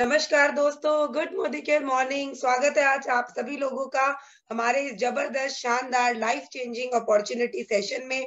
नमस्कार दोस्तों good Modi care morning स्वागत है आज आप सभी लोगों का हमारे इस जबरदस्त शानदार लाइफ चेंजिंग अपॉर्चुनिटी सेशन में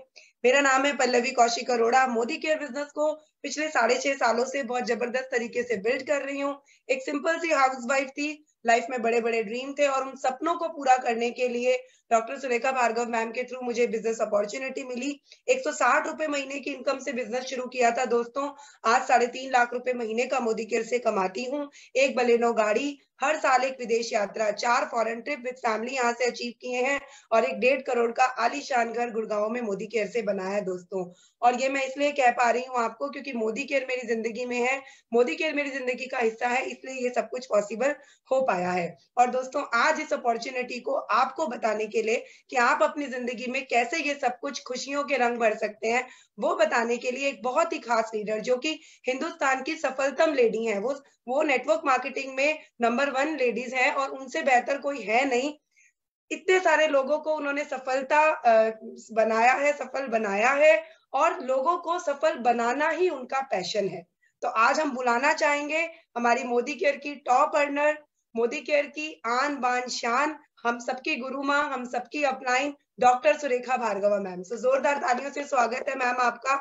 मेरा नाम है पल्लवी कौशिक अरोड़ा मोदी केयर बिजनेस को पिछले साढ़े छह सालों से बहुत जबरदस्त तरीके से बिल्ड कर रही हूँ एक सिंपल सी हाउसवाइफ थी लाइफ में बड़े बड़े ड्रीम थे और उन सपनों को पूरा करने के लिए डॉक्टर सुरेखा भार्गव मैम के थ्रू मुझे बिजनेस अपॉर्चुनिटी मिली एक रुपए महीने की इनकम से बिजनेस शुरू किया था दोस्तों आज साढ़े तीन लाख रुपए महीने का मोदी केयर से कमाती हूँ एक बलेनो गाड़ी हर साल एक विदेश यात्रा चार फॉरेन ट्रिप विद फैमिली यहाँ से अचीव किए हैं और एक डेढ़ करोड़ का आलीशान घर गुड़गांव में मोदी केयर से बना है दोस्तों और ये मैं इसलिए कह पा रही हूँ आपको क्योंकि मोदी केयर मेरी जिंदगी में है मोदी केयर मेरी जिंदगी का हिस्सा है इसलिए ये सब कुछ पॉसिबल हो पाया है और दोस्तों आज इस अपॉर्चुनिटी को आपको बताने के के लिए कि आप अपनी जिंदगी में कैसे ये सब कुछ खुशियों के रंग भर सकते हैं वो बताने के लिए एक बहुत ही खास लीडर जो कि हिंदुस्तान की सफलतम लेडी है वो वो नेटवर्क मार्केटिंग में नंबर वन लेडीज हैं और उनसे बेहतर कोई है नहीं इतने सारे लोगों को उन्होंने सफलता बनाया है सफल बनाया है और लोगों को सफल बनाना ही उनका पैशन है तो आज हम बुलाना चाहेंगे हमारी मोदी केयर की टॉप अर्नर मोदी केयर की आन बान शान हम सबकी गुरु माँ हम सबकी अपनाई doctor Surekha Bhargava ma'am so जोरदार तालियों से स्वागत है मैम आपका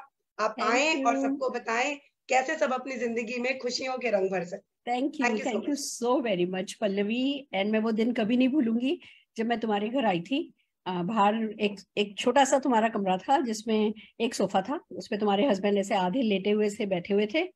आप आए और सबको बताएं कैसे सब अपनी जिंदगी में खुशियों के रंग भर सकते thank you thank you so very much Pallavi and मैं वो दिन कभी नहीं भूलूंगी जब मैं तुम्हारे घर आई थी बाहर एक एक छोटा सा तुम्हारा कमरा था जिसमें एक सोफा था उसपे तुम्हारे हस्बैंड ऐसे आधे लेटे हुए से बैठे हुए थे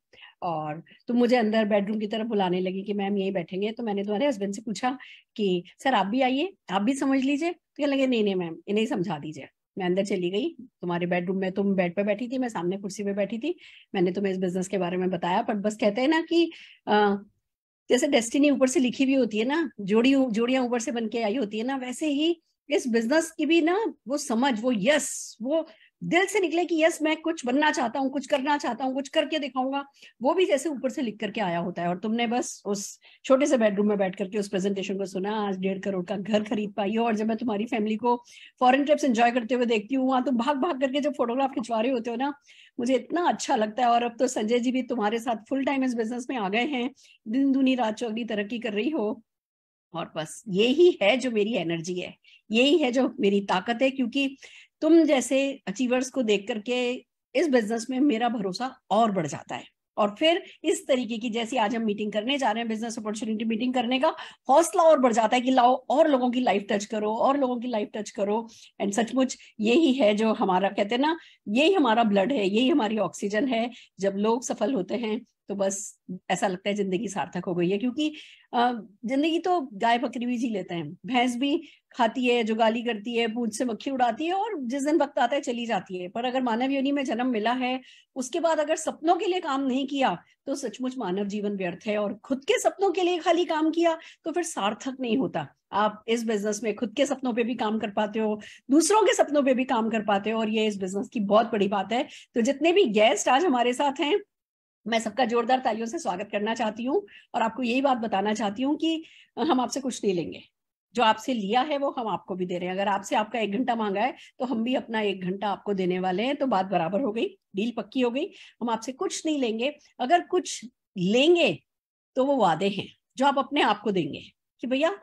और तुम तो मुझे अंदर बेडरूम की तरफ बुलाने लगी कि मैम यही बैठेंगे तो मैंने तुम्हारे हस्बैंड से पूछा कि सर आप भी आइए आप भी समझ लीजिए तो कह लगे नहीं नहीं मैम इन्हें समझा दीजिए मैं अंदर चली गई तुम्हारे बेडरूम में तुम बेड पे बैठी थी मैं सामने कुर्सी पे बैठी थी मैंने तुम्हें इस बिजनेस के बारे में बताया पर बस कहते हैं ना कि आ, जैसे डेस्टिनी ऊपर से लिखी हुई होती है ना जोड़ी जोड़ियां ऊपर से बन के आई होती है ना वैसे ही इस बिजनेस की भी ना वो समझ वो यस वो दिल से निकले कि यस मैं कुछ बनना चाहता हूँ कुछ करना चाहता हूँ कुछ करके दिखाऊंगा वो भी जैसे ऊपर से लिख करके आया होता है और तुमने बस उस छोटे से बेडरूम में बैठ करके उस प्रेजेंटेशन को सुना आज डेढ़ करोड़ का घर खरीद पाई हो और जब मैं तुम्हारी फैमिली को फॉरन ट्रिप्स एंजॉय करते हुए देखती हूँ वहां तुम भाग भाग करके जब फोटोग्राफ खिंचवा रहे होते हो ना मुझे इतना अच्छा लगता है और अब तो संजय जी भी तुम्हारे साथ फुल टाइम इस बिजनेस में आ गए हैं दिन दुनी रात चौगली तरक्की कर रही हो और बस यही है जो मेरी एनर्जी है यही है जो मेरी ताकत है क्योंकि तुम जैसे अचीवर्स को देख करके इस बिजनेस में मेरा भरोसा और बढ़ जाता है और फिर इस तरीके की जैसी आज हम मीटिंग करने जा रहे हैं बिजनेस अपॉर्चुनिटी मीटिंग करने का हौसला और बढ़ जाता है कि लाओ और लोगों की लाइफ टच करो और लोगों की लाइफ टच करो एंड सचमुच यही है जो हमारा कहते हैं ना यही हमारा ब्लड है यही हमारी ऑक्सीजन है जब लोग सफल होते हैं तो बस ऐसा लगता है जिंदगी सार्थक हो गई है क्योंकि जिंदगी तो गाय बकरी भी जी लेते हैं भैंस भी खाती है जुगाली करती है पूछ से मक्खी उड़ाती है और जिस दिन वक्त आता है चली जाती है पर अगर मानव योनि में जन्म मिला है उसके बाद अगर सपनों के लिए काम नहीं किया तो सचमुच मानव जीवन व्यर्थ है और खुद के सपनों के लिए खाली काम किया तो फिर सार्थक नहीं होता आप इस बिजनेस में खुद के सपनों पे भी काम कर पाते हो दूसरों के सपनों पे भी काम कर पाते हो और ये इस बिजनेस की बहुत बड़ी बात है तो जितने भी गेस्ट आज हमारे साथ हैं मैं सबका जोरदार तालियों से स्वागत करना चाहती हूँ और आपको यही बात बताना चाहती हूँ कि हम आपसे कुछ नहीं लेंगे जो आपसे लिया है वो हम आपको भी दे रहे हैं अगर आपसे आपका एक घंटा मांगा है तो हम भी अपना एक घंटा आपको देने वाले हैं तो बात बराबर हो गई डील पक्की हो गई हम आपसे कुछ नहीं लेंगे अगर कुछ लेंगे तो वो वादे हैं जो आप अपने आप को देंगे कि भैया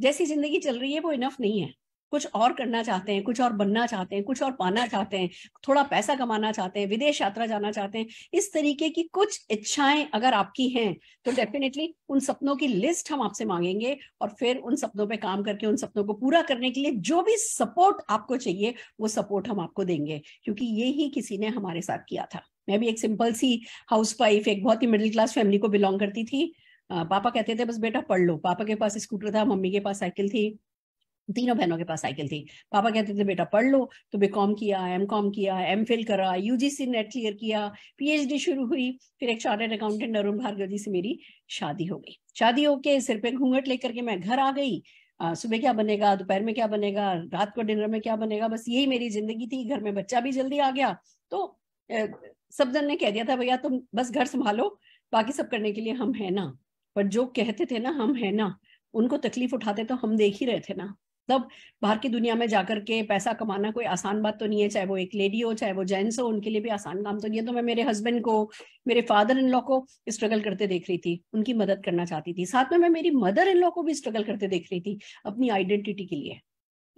जैसी जिंदगी चल रही है वो इनफ नहीं है कुछ और करना चाहते हैं कुछ और बनना चाहते हैं कुछ और पाना चाहते हैं थोड़ा पैसा कमाना चाहते हैं विदेश यात्रा जाना चाहते हैं इस तरीके की कुछ इच्छाएं अगर आपकी हैं तो डेफिनेटली उन सपनों की लिस्ट हम आपसे मांगेंगे और फिर उन सपनों पे काम करके उन सपनों को पूरा करने के लिए जो भी सपोर्ट आपको चाहिए वो सपोर्ट हम आपको देंगे क्योंकि ये ही किसी ने हमारे साथ किया था मैं भी एक सिंपल सी हाउस वाइफ एक बहुत ही मिडिल क्लास फैमिली को बिलोंग करती थी पापा कहते थे बस बेटा पढ़ लो पापा के पास स्कूटर था मम्मी के पास साइकिल थी तीनों बहनों के पास साइकिल थी पापा कहते थे बेटा पढ़ लो तो बी कॉम किया एम कॉम किया एम फिल करा यूजीसी नेट क्लियर किया पीएचडी शुरू हुई फिर एक चार्टेड अकाउंटेंट अरुण भार्गव जी से मेरी शादी हो गई शादी होके सिर पे घूंघट लेकर के मैं घर आ गई सुबह क्या बनेगा दोपहर में क्या बनेगा रात को डिनर में क्या बनेगा बस यही मेरी जिंदगी थी घर में बच्चा भी जल्दी आ गया तो सब जन ने कह दिया था भैया तुम बस घर संभालो बाकी सब करने के लिए हम है ना पर जो कहते थे ना हम है ना उनको तकलीफ उठाते तो हम देख ही रहे थे ना मतलब बाहर की दुनिया में जाकर के पैसा कमाना कोई आसान बात तो नहीं है चाहे वो एक लेडी हो चाहे वो जेंट्स हो उनके लिए भी आसान काम तो नहीं है तो मैं मेरे हस्बैंड को मेरे फादर इन लॉ को स्ट्रगल करते देख रही थी उनकी मदद करना चाहती थी साथ में मैं मेरी मदर इन लॉ को भी स्ट्रगल करते देख रही थी अपनी आइडेंटिटी के लिए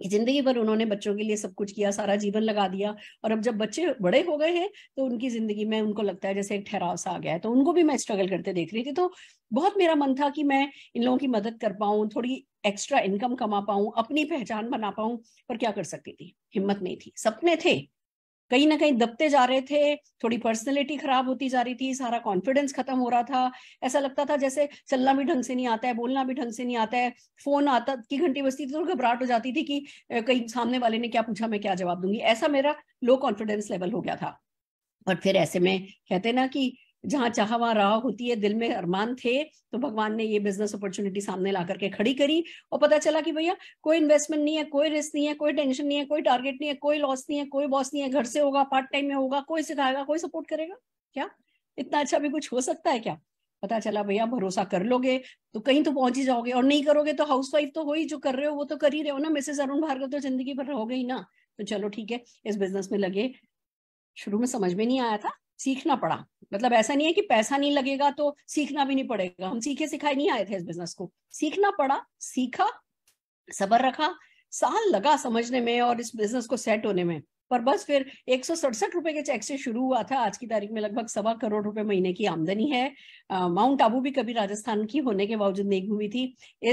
जिंदगी भर उन्होंने बच्चों के लिए सब कुछ किया सारा जीवन लगा दिया और अब जब बच्चे बड़े हो गए हैं तो उनकी जिंदगी में उनको लगता है जैसे एक ठहराव सा आ गया है तो उनको भी मैं स्ट्रगल करते देख रही थी तो बहुत मेरा मन था कि मैं इन लोगों की मदद कर पाऊं थोड़ी एक्स्ट्रा इनकम कमा पाऊं अपनी पहचान बना पाऊं पर क्या कर सकती थी हिम्मत नहीं थी सपने थे कहीं ना कहीं दबते जा रहे थे थोड़ी पर्सनैलिटी खराब होती जा रही थी सारा कॉन्फिडेंस खत्म हो रहा था ऐसा लगता था जैसे चलना भी ढंग से नहीं आता है बोलना भी ढंग से नहीं आता है फोन आता की घंटी बजती थी तो घबराहट हो जाती थी कि कहीं सामने वाले ने क्या पूछा मैं क्या जवाब दूंगी ऐसा मेरा लो कॉन्फिडेंस लेवल हो गया था और फिर ऐसे में कहते ना कि जहाँ चाह वहां राह होती है दिल में अरमान थे तो भगवान ने ये बिजनेस अपॉर्चुनिटी सामने ला करके खड़ी करी और पता चला कि भैया कोई इन्वेस्टमेंट नहीं है कोई रिस्क नहीं है कोई टेंशन नहीं है कोई टारगेट नहीं है कोई लॉस नहीं है कोई बॉस नहीं है घर से होगा पार्ट टाइम में होगा कोई सिखाएगा कोई सपोर्ट करेगा क्या इतना अच्छा भी कुछ हो सकता है क्या पता चला भैया भरोसा कर लोगे तो कहीं तो पहुंच ही जाओगे और नहीं करोगे तो हाउस वाइफ तो हो ही जो कर रहे हो वो तो कर ही रहे हो ना मिसेज अरुण भार्गव तो जिंदगी भर रहोगे ही ना तो चलो ठीक है इस बिजनेस में लगे शुरू में समझ में नहीं आया था सीखना पड़ा मतलब ऐसा नहीं है कि पैसा नहीं लगेगा तो सीखना भी नहीं पड़ेगा हम सीखे सिखाए नहीं आए थे इस बिजनेस को सीखना पड़ा सीखा सबर रखा साल लगा समझने में और इस बिजनेस को सेट होने में पर बस फिर एक रुपए के चेक से शुरू हुआ था आज की तारीख में लगभग सवा करोड़ रुपए महीने की आमदनी है माउंट आबू भी कभी राजस्थान की होने के बावजूद नहीं घूमी थी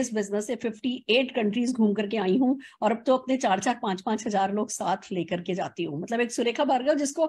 इस बिजनेस से 58 कंट्रीज घूम करके आई हूँ और अब तो अपने चार चार पांच पांच हजार लोग साथ लेकर के जाती हूँ मतलब एक सुरेखा भार्गव जिसको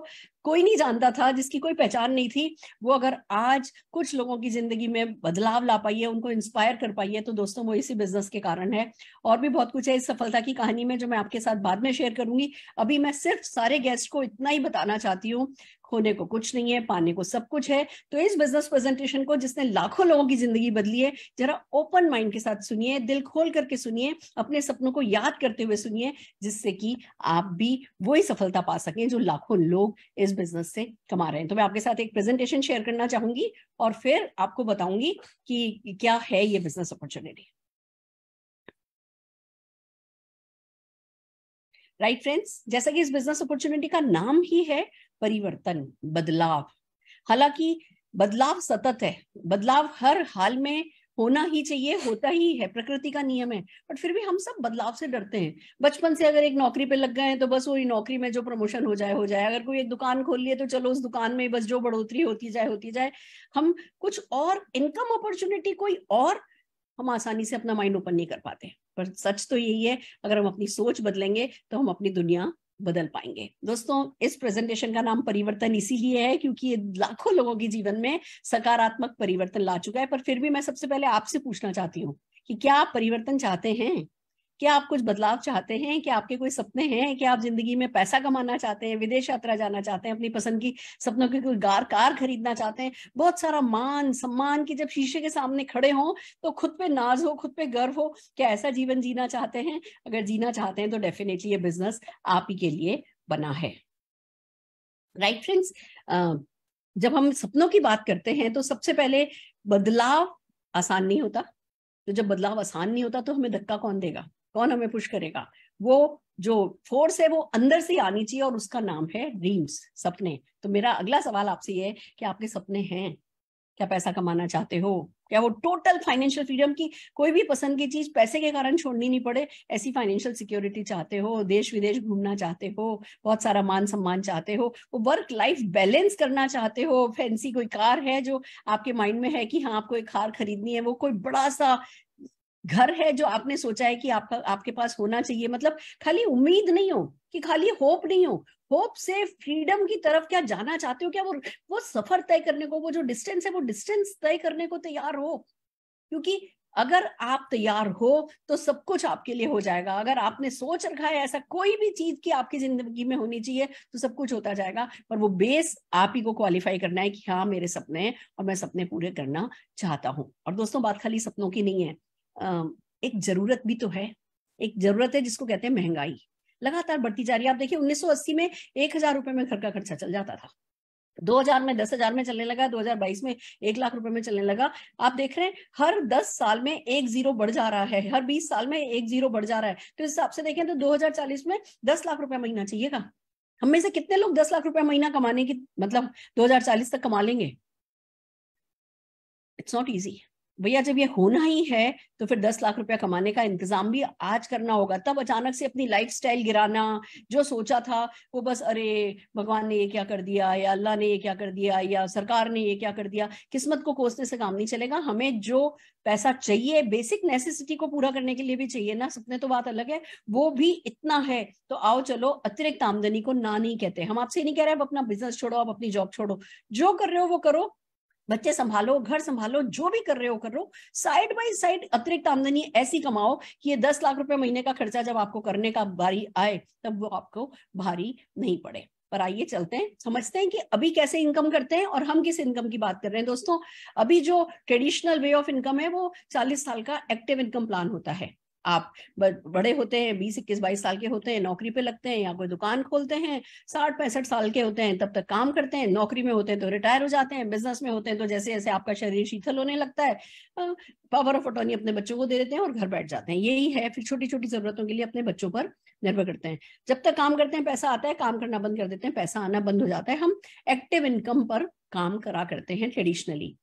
कोई नहीं जानता था जिसकी कोई पहचान नहीं थी वो अगर आज कुछ लोगों की जिंदगी में बदलाव ला पाई है उनको इंस्पायर कर पाई है तो दोस्तों वो इसी बिजनेस के कारण है और भी बहुत कुछ है इस सफलता की कहानी में जो मैं आपके साथ बाद में शेयर करूंगी अभी मैं सिर्फ सिर्फ सारे गेस्ट को इतना ही बताना चाहती हूँ खोने को कुछ नहीं है पाने को सब कुछ है तो इस बिजनेस प्रेजेंटेशन को जिसने लाखों लोगों की जिंदगी बदली है जरा ओपन माइंड के साथ सुनिए दिल खोल करके सुनिए अपने सपनों को याद करते हुए सुनिए जिससे कि आप भी वही सफलता पा सकें जो लाखों लोग इस बिजनेस से कमा रहे हैं तो मैं आपके साथ एक प्रेजेंटेशन शेयर करना चाहूंगी और फिर आपको बताऊंगी कि क्या है ये बिजनेस अपॉर्चुनिटी राइट फ्रेंड्स जैसा कि इस बिजनेस अपॉर्चुनिटी का नाम ही है परिवर्तन बदलाव हालांकि बदलाव सतत है बदलाव हर हाल में होना ही चाहिए होता ही है प्रकृति का नियम है बट फिर भी हम सब बदलाव से डरते हैं बचपन से अगर एक नौकरी पे लग गए हैं तो बस वही नौकरी में जो प्रमोशन हो जाए हो जाए अगर कोई एक दुकान खोल लिए तो चलो उस दुकान में बस जो बढ़ोतरी होती जाए होती जाए हम कुछ और इनकम अपॉर्चुनिटी कोई और हम आसानी से अपना माइंड ओपन नहीं कर पाते पर सच तो यही है अगर हम अपनी सोच बदलेंगे तो हम अपनी दुनिया बदल पाएंगे दोस्तों इस प्रेजेंटेशन का नाम परिवर्तन इसीलिए है क्योंकि ये लाखों लोगों के जीवन में सकारात्मक परिवर्तन ला चुका है पर फिर भी मैं सबसे पहले आपसे पूछना चाहती हूँ कि क्या आप परिवर्तन चाहते हैं क्या आप कुछ बदलाव चाहते हैं क्या आपके कोई सपने हैं क्या आप जिंदगी में पैसा कमाना चाहते हैं विदेश यात्रा जाना चाहते हैं अपनी पसंद की सपनों की कोई गार कार खरीदना चाहते हैं बहुत सारा मान सम्मान की जब शीशे के सामने खड़े हों तो खुद पे नाज हो खुद पे गर्व हो क्या ऐसा जीवन जीना चाहते हैं अगर जीना चाहते हैं तो डेफिनेटली ये बिजनेस आप ही के लिए बना है राइट फ्रेंड्स जब हम सपनों की बात करते हैं तो सबसे पहले बदलाव आसान नहीं होता तो जब बदलाव आसान नहीं होता तो हमें धक्का कौन देगा कौन हमें पुश करेगा वो जो फोर्स है वो अंदर से आनी चाहिए और उसका नाम है ड्रीम्स सपने तो मेरा अगला सवाल आपसे ये है कि आपके सपने हैं क्या पैसा कमाना चाहते हो क्या वो टोटल फाइनेंशियल फ्रीडम की कोई भी पसंद की चीज पैसे के कारण छोड़नी नहीं पड़े ऐसी फाइनेंशियल सिक्योरिटी चाहते हो देश विदेश घूमना चाहते हो बहुत सारा मान सम्मान चाहते हो वो वर्क लाइफ बैलेंस करना चाहते हो फैंसी कोई कार है जो आपके माइंड में है कि हाँ आपको एक कार खरीदनी है वो कोई बड़ा सा घर है जो आपने सोचा है कि आपका आपके पास होना चाहिए मतलब खाली उम्मीद नहीं हो कि खाली होप नहीं हो होप से फ्रीडम की तरफ क्या जाना चाहते हो क्या वो वो सफर तय करने को वो जो डिस्टेंस है वो डिस्टेंस तय करने को तैयार हो क्योंकि अगर आप तैयार हो तो सब कुछ आपके लिए हो जाएगा अगर आपने सोच रखा है ऐसा कोई भी चीज की आपकी जिंदगी में होनी चाहिए तो सब कुछ होता जाएगा पर वो बेस आप ही को क्वालिफाई करना है कि हाँ मेरे सपने हैं और मैं सपने पूरे करना चाहता हूँ और दोस्तों बात खाली सपनों की नहीं है एक जरूरत भी तो है एक जरूरत है जिसको कहते हैं महंगाई लगातार बढ़ती जा रही है आप देखिए 1980 में एक हजार रुपए में घर का खर्चा चल जाता था 2000 में 10000 में चलने लगा 2022 में एक लाख रुपए में चलने लगा आप देख रहे हैं हर 10 साल में एक जीरो बढ़ जा रहा है हर 20 साल में एक जीरो बढ़ जा रहा है तो इस हिसाब से देखें तो 2040 में 10 लाख रुपया महीना चाहिएगा हम में से कितने लोग 10 लाख रुपया महीना कमाने की मतलब 2040 तक कमा लेंगे इट्स नॉट ईजी भैया जब ये होना ही है तो फिर दस लाख रुपया कमाने का इंतजाम भी आज करना होगा तब अचानक से अपनी लाइफ गिराना जो सोचा था वो बस अरे भगवान ने ये क्या कर दिया या अल्लाह ने ये क्या कर दिया या सरकार ने ये क्या कर दिया किस्मत को कोसने से काम नहीं चलेगा हमें जो पैसा चाहिए बेसिक नेसेसिटी को पूरा करने के लिए भी चाहिए ना सपने तो बात अलग है वो भी इतना है तो आओ चलो अतिरिक्त आमदनी को ना नहीं कहते हम आपसे नहीं कह रहे आप अपना बिजनेस छोड़ो आप अपनी जॉब छोड़ो जो कर रहे हो वो करो बच्चे संभालो घर संभालो जो भी कर रहे हो करो साइड बाय साइड अतिरिक्त आमदनी ऐसी कमाओ कि ये दस लाख रुपए महीने का खर्चा जब आपको करने का भारी आए तब वो आपको भारी नहीं पड़े पर आइए चलते हैं समझते हैं कि अभी कैसे इनकम करते हैं और हम किस इनकम की बात कर रहे हैं दोस्तों अभी जो ट्रेडिशनल वे ऑफ इनकम है वो चालीस साल का एक्टिव इनकम प्लान होता है आप बड़े होते हैं बीस इक्कीस बाईस साल के होते हैं नौकरी पे लगते हैं या कोई दुकान खोलते हैं साठ पैंसठ साल के होते हैं तब तक काम करते हैं नौकरी में होते हैं तो रिटायर हो जाते हैं बिजनेस में होते हैं तो जैसे जैसे आपका शरीर शीतल होने लगता है पावर ऑफ अटोनी अपने बच्चों को दे देते हैं और घर बैठ जाते हैं यही है फिर छोटी छोटी जरूरतों के लिए अपने बच्चों पर निर्भर करते हैं जब तक काम करते हैं पैसा आता है काम करना बंद कर देते हैं पैसा आना बंद हो जाता है हम एक्टिव इनकम पर काम करा करते हैं ट्रेडिशनली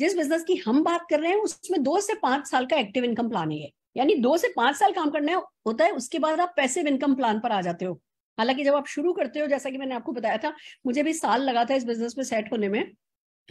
जिस बिजनेस की हम बात कर रहे हैं उसमें दो से पांच साल का एक्टिव इनकम प्लान है यानी दो से पांच साल काम करना होता है उसके बाद आप पैसे इनकम प्लान पर आ जाते हो हालांकि जब आप शुरू करते हो जैसा कि मैंने आपको बताया था मुझे भी साल लगा था इस बिजनेस में सेट होने में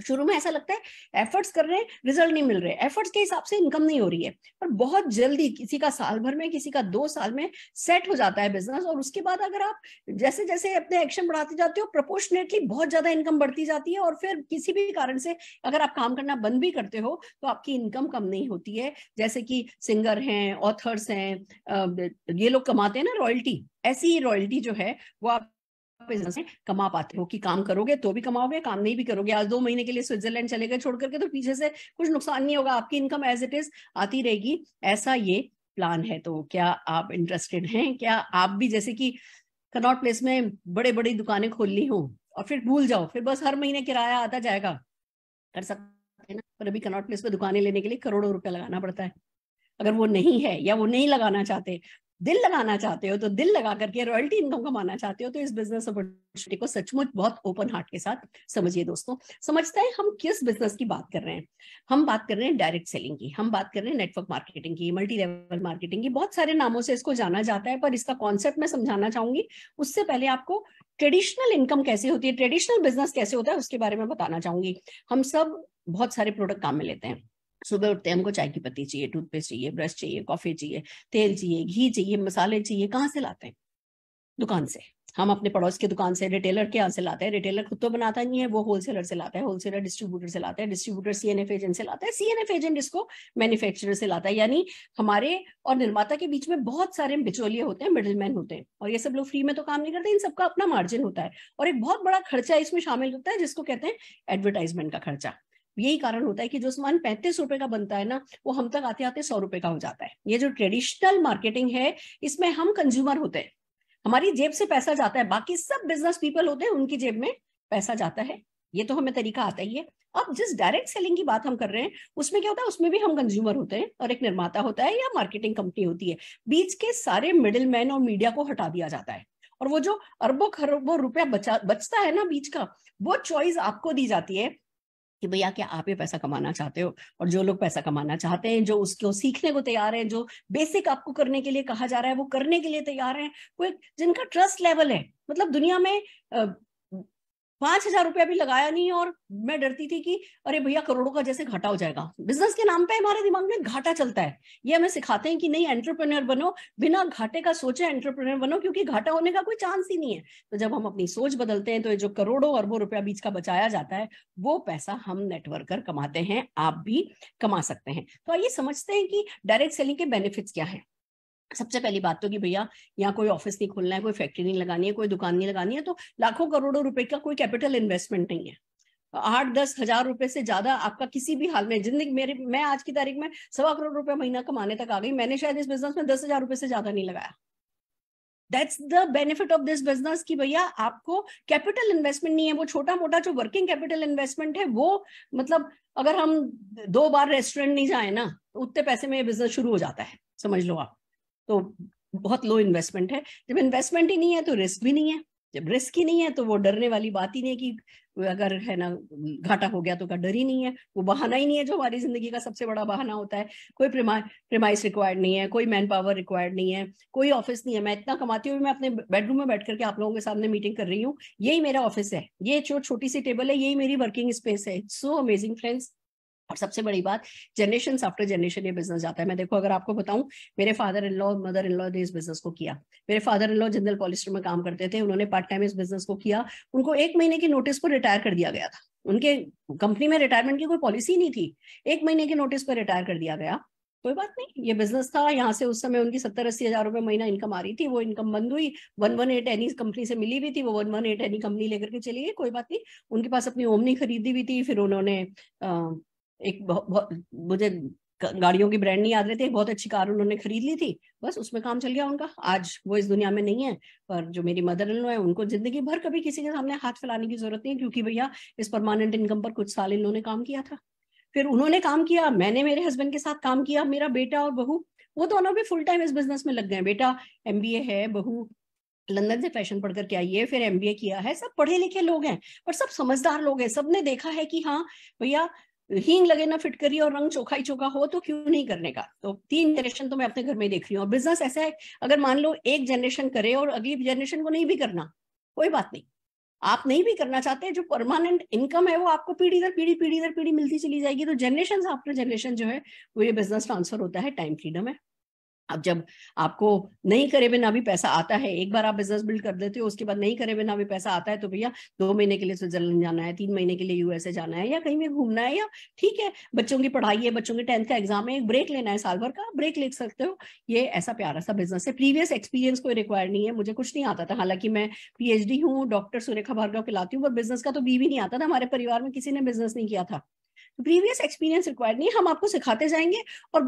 शुरू में ऐसा लगता है एफर्ट्स कर रहे हैं रिजल्ट नहीं मिल रहे एफर्ट्स के हिसाब से इनकम नहीं हो रही है पर बहुत जल्दी किसी का साल भर में किसी का दो साल में सेट हो जाता है बिजनेस और उसके बाद अगर आप जैसे जैसे अपने एक्शन बढ़ाते जाते हो प्रपोर्शनेटली बहुत ज्यादा इनकम बढ़ती जाती है और फिर किसी भी कारण से अगर आप काम करना बंद भी करते हो तो आपकी इनकम कम नहीं होती है जैसे कि सिंगर हैं ऑथर्स हैं ये लोग कमाते हैं ना रॉयल्टी ऐसी ही रॉयल्टी जो है वो आप बिजनेस है कमा पाते हो कि काम करोगे तो भी कमाओगे काम नहीं भी करोगे आज दो महीने के लिए स्विट्जरलैंड चले गए छोड़ करके तो पीछे से कुछ नुकसान नहीं होगा आपकी इनकम एज इट इज आती रहेगी ऐसा ये प्लान है तो क्या आप इंटरेस्टेड हैं क्या आप भी जैसे कि कनॉट प्लेस में बड़े बड़ी दुकानें खोल ली हो और फिर भूल जाओ फिर बस हर महीने किराया आता जाएगा कर सकते हैं ना पर अभी कनॉट प्लेस में दुकानें लेने के लिए करोड़ों रुपया लगाना पड़ता है अगर वो नहीं है या वो नहीं लगाना चाहते दिल लगाना चाहते हो तो दिल लगा करके रॉयल्टी इनकम कमाना चाहते हो तो इस बिजनेस अपॉर्चुनिटी को सचमुच बहुत ओपन हार्ट के साथ समझिए दोस्तों समझता है हम किस बिजनेस की बात कर रहे हैं हम बात कर रहे हैं डायरेक्ट सेलिंग की हम बात कर रहे हैं नेटवर्क मार्केटिंग की मल्टी लेवल मार्केटिंग की बहुत सारे नामों से इसको जाना जाता है पर इसका कॉन्सेप्ट मैं समझाना चाहूंगी उससे पहले आपको ट्रेडिशनल इनकम कैसे होती है ट्रेडिशनल बिजनेस कैसे होता है उसके बारे में बताना चाहूंगी हम सब बहुत सारे प्रोडक्ट काम में लेते हैं सुबह उठते हैं हमको चाय की पत्ती चाहिए टूथपेस्ट चाहिए ब्रश चाहिए कॉफी चाहिए तेल चाहिए घी चाहिए मसाले चाहिए कहाँ से लाते हैं दुकान से हम अपने पड़ोस की दुकान से रिटेलर के यहाँ से लाते हैं रिटेलर खुद तो बनाता नहीं है वो होलसेलर से लाता है होलसेलर डिस्ट्रीब्यूटर से लाता है distributor C N F agent से लाता है सीएनएफ एजेंट इसको मैन्युफैक्चरर से लाता है यानी हमारे और निर्माता के बीच में बहुत सारे बिचौलिए होते हैं मिडिलमैन होते हैं और ये सब लोग फ्री में तो काम नहीं करते इन सबका अपना मार्जिन होता है और एक बहुत बड़ा खर्चा इसमें शामिल होता है जिसको कहते हैं एडवर्टाइजमेंट का खर्चा यही कारण होता है कि जो सामान पैंतीस रुपए का बनता है ना वो हम तक आते आते सौ रुपए का हो जाता है ये जो ट्रेडिशनल मार्केटिंग है इसमें हम कंज्यूमर होते हैं हमारी जेब से पैसा जाता है बाकी सब बिजनेस पीपल होते हैं उनकी जेब में पैसा जाता है ये तो हमें तरीका आता ही है अब जिस डायरेक्ट सेलिंग की बात हम कर रहे हैं उसमें क्या होता है उसमें भी हम कंज्यूमर होते हैं और एक निर्माता होता है या मार्केटिंग कंपनी होती है बीच के सारे मिडिल मैन और मीडिया को हटा दिया जाता है और वो जो अरबों खरबों रुपया बचा बचता है ना बीच का वो चॉइस आपको दी जाती है कि भैया क्या आप ये पैसा कमाना चाहते हो और जो लोग पैसा कमाना चाहते हैं जो उसको सीखने को तैयार हैं जो बेसिक आपको करने के लिए कहा जा रहा है वो करने के लिए तैयार हैं वो जिनका ट्रस्ट लेवल है मतलब दुनिया में पांच हजार रुपया भी लगाया नहीं और मैं डरती थी कि अरे भैया करोड़ों का जैसे घाटा हो जाएगा बिजनेस के नाम पे हमारे दिमाग में घाटा चलता है ये हमें सिखाते हैं कि नहीं एंटरप्रेन्योर बनो बिना घाटे का सोचे एंटरप्रेन्योर बनो क्योंकि घाटा होने का कोई चांस ही नहीं है तो जब हम अपनी सोच बदलते हैं तो ये जो करोड़ों अरबों रुपया बीच का बचाया जाता है वो पैसा हम नेटवर्कर कमाते हैं आप भी कमा सकते हैं तो आइए समझते हैं कि डायरेक्ट सेलिंग के बेनिफिट्स क्या है सबसे पहली बात तो कि भैया यहाँ कोई ऑफिस नहीं खोलना है कोई फैक्ट्री नहीं लगानी है कोई दुकान नहीं लगानी है तो लाखों करोड़ों रुपए का कोई कैपिटल इन्वेस्टमेंट नहीं है आठ दस हजार रुपए से ज्यादा आपका किसी भी हाल में जिंदगी मेरे मैं आज की तारीख में सवा करोड़ रुपए महीना कमाने तक आ गई मैंने शायद इस बिजनेस में दस हजार रुपए से ज्यादा नहीं लगाया that's the benefit of this business की भैया आपको कैपिटल इन्वेस्टमेंट नहीं है वो छोटा मोटा जो वर्किंग कैपिटल इन्वेस्टमेंट है वो मतलब अगर हम दो बार रेस्टोरेंट नहीं जाए ना तो उतने पैसे में ये बिजनेस शुरू हो जाता है समझ लो आप तो बहुत लो इन्वेस्टमेंट है जब इन्वेस्टमेंट ही नहीं है तो रिस्क भी नहीं है जब रिस्क ही नहीं है तो वो डरने वाली बात ही नहीं है कि अगर है ना घाटा हो गया तो का डर ही नहीं है वो बहाना ही नहीं है जो हमारी जिंदगी का सबसे बड़ा बहाना होता है कोई प्रिमाइस रिक्वायर्ड नहीं है कोई मैन पावर रिक्वायर्ड नहीं है कोई ऑफिस नहीं है मैं इतना कमाती हूँ मैं अपने बेडरूम में बैठ करके आप लोगों के सामने मीटिंग कर रही हूँ यही मेरा ऑफिस है ये जो छोटी सी टेबल है यही मेरी वर्किंग स्पेस है सो अमेजिंग फ्रेंड्स और सबसे बड़ी बात जनरेशन आफ्टर जनरेशन ये बिजनेस जाता है मैं देखो अगर आपको बताऊं मेरे father in law mother in law ने इस बिजनेस को किया मेरे father in law General Polyester में काम करते थे उन्होंने पार्ट टाइम इस बिजनेस को किया उनको एक महीने की नोटिस पर रिटायर कर दिया गया था उनके कंपनी में रिटायरमेंट की कोई पॉलिसी नहीं थी एक महीने के नोटिस पर रिटायर कर दिया गया कोई बात नहीं ये बिजनेस था यहाँ से उस समय उनकी सत्तर अस्सी हजार रुपए महीना इनकम आ रही थी वो इनकम बंद हुई वन वन एट एनी कंपनी से मिली हुई थी वो वन वन एट एनी कंपनी लेकर के चली गई कोई बात नहीं उनके पास अपनी ओमनी खरीदी हुई थी फिर उन्होंने एक बहुत मुझे गाड़ियों की ब्रांड नहीं याद रहती बहुत अच्छी कार उन्होंने खरीद ली थी बस उसमें काम चल गया उनका आज वो इस दुनिया में नहीं है पर जो मेरी मदर इन लो है उनको जिंदगी भर कभी किसी के सामने हाथ फैलाने की जरूरत नहीं क्योंकि भैया इस परमानेंट इनकम पर कुछ साल इन्होंने काम किया था फिर उन्होंने काम किया मैंने मेरे हस्बैंड के साथ काम किया मेरा बेटा और बहू वो दोनों भी फुल टाइम इस बिजनेस में लग गए बेटा एम है बहू लंदन से फैशन पढ़ करके आई है फिर एमबीए किया है सब पढ़े लिखे लोग हैं पर सब समझदार लोग हैं सबने देखा है कि हाँ भैया हींग लगे ना फिट करिए और रंग चोखा ही चोखा हो तो क्यों नहीं करने का तो तीन जनरेशन तो मैं अपने घर में देख रही हूँ और बिजनेस ऐसा है अगर मान लो एक जनरेशन करे और अगली जनरेशन को नहीं भी करना कोई बात नहीं आप नहीं भी करना चाहते जो परमानेंट इनकम है वो आपको पीढ़ी दर पीढ़ी पीढ़ी दर पीढ़ी मिलती चली जाएगी तो जनरेशन आफ्टर जनरेशन जो है वो ये बिजनेस ट्रांसफर होता है टाइम फ्रीडम है अब जब आपको नहीं करे बिना भी पैसा आता है एक बार आप बिजनेस बिल्ड कर देते हो उसके बाद नहीं करे बिना भी पैसा आता है तो भैया दो महीने के लिए स्विट्जरलैंड जाना है तीन महीने के लिए यूएसए जाना है या कहीं में घूमना है या ठीक है बच्चों की पढ़ाई है बच्चों के टेंथ का एग्जाम है एक ब्रेक लेना है साल भर का ब्रेक ले सकते हो ये ऐसा प्यारा सा बिजनेस है प्रीवियस एक्सपीरियंस कोई रिक्वायर नहीं है मुझे कुछ नहीं आता था हालांकि मैं पीएचडी हूँ डॉक्टर सुरेखा भार्गव खिलाती हूँ पर बिजनेस का तो बीवी नहीं आता था हमारे परिवार में किसी ने बिजनेस नहीं किया था प्रीवियस एक्सपीरियंस रिक्वायर्ड नहीं हम आपको सिखाते जाएंगे और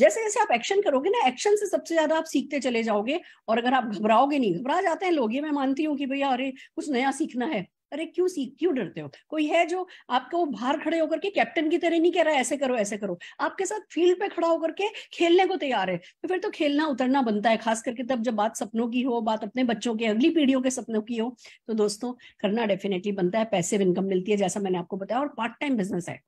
जैसे जैसे आप एक्शन करोगे ना एक्शन से सबसे ज्यादा आप सीखते चले जाओगे और अगर आप घबराओगे नहीं घबरा जाते हैं लोग ये मैं मानती हूँ कि भैया अरे कुछ नया सीखना है अरे क्यों सीख क्यों डरते हो कोई है जो आपको बाहर खड़े होकर के कैप्टन की तरह नहीं कह रहा है ऐसे करो ऐसे करो आपके साथ फील्ड पे खड़ा होकर के खेलने को तैयार है तो फिर तो खेलना उतरना बनता है खास करके तब जब बात सपनों की हो बात अपने बच्चों के अगली पीढ़ियों के सपनों की हो तो दोस्तों करना डेफिनेटली बनता है पैसे इनकम मिलती है जैसा मैंने आपको बताया और पार्ट टाइम बिजनेस है